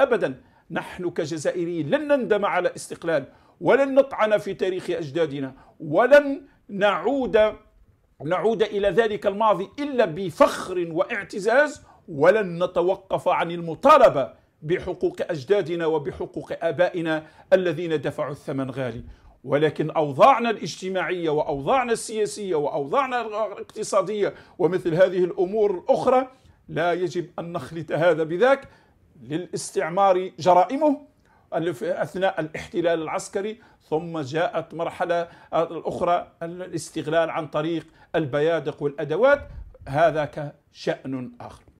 أبدا نحن كجزائريين لن نندم على استقلال ولن نطعن في تاريخ أجدادنا ولن نعود نعود إلى ذلك الماضي إلا بفخر واعتزاز ولن نتوقف عن المطالبة بحقوق أجدادنا وبحقوق آبائنا الذين دفعوا الثمن غالي ولكن أوضاعنا الاجتماعية وأوضاعنا السياسية وأوضاعنا الاقتصادية ومثل هذه الأمور الأخرى لا يجب أن نخلط هذا بذاك للاستعمار جرائمه اثناء الاحتلال العسكري ثم جاءت مرحله الاخرى الاستغلال عن طريق البيادق والادوات هذا كشان اخر